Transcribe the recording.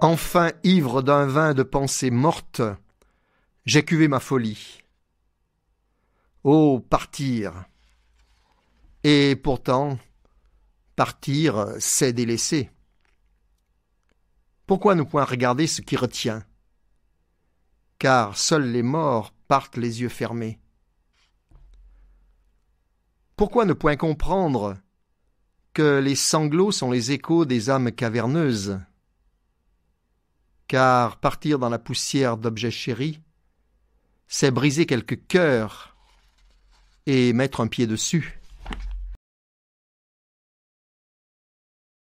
Enfin ivre d'un vin de pensées mortes, j'ai cuvé ma folie. Oh, partir Et pourtant, partir, c'est délaisser. Pourquoi ne point regarder ce qui retient Car seuls les morts partent les yeux fermés. Pourquoi ne point comprendre que les sanglots sont les échos des âmes caverneuses car partir dans la poussière d'objets chéris, c'est briser quelques cœurs et mettre un pied dessus.